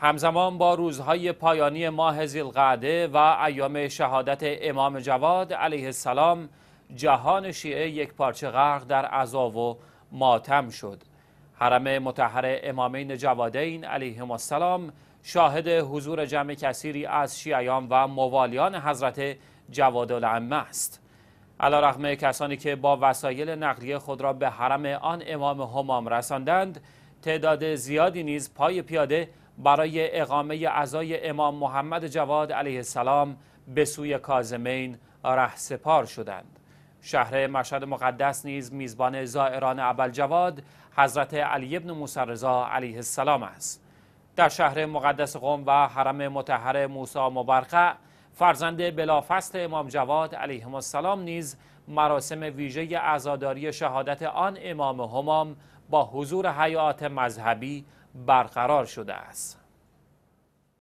همزمان با روزهای پایانی ماه زیلقعده و ایام شهادت امام جواد علیه السلام جهان شیعه یک پارچه غرق در عذاب و ماتم شد حرم متحر امامین جوادین علیه السلام شاهد حضور جمع کثیری از شیعیان و موالیان حضرت جواد العمه است علا رغم کسانی که با وسایل نقلیه خود را به حرم آن امام همام رساندند تعداد زیادی نیز پای پیاده برای اقامه عزای امام محمد جواد علیه السلام به سوی کازمین رهسپار شدند شهر مشهد مقدس نیز میزبان زائران جواد حضرت علی ابن موسی علیه السلام است در شهر مقدس قم و حرم متحر موسی مبرقع فرزند بلافصل امام جواد علیه السلام نیز مراسم ویژه عزاداری شهادت آن امام همام با حضور حیات مذهبی برقرار شده است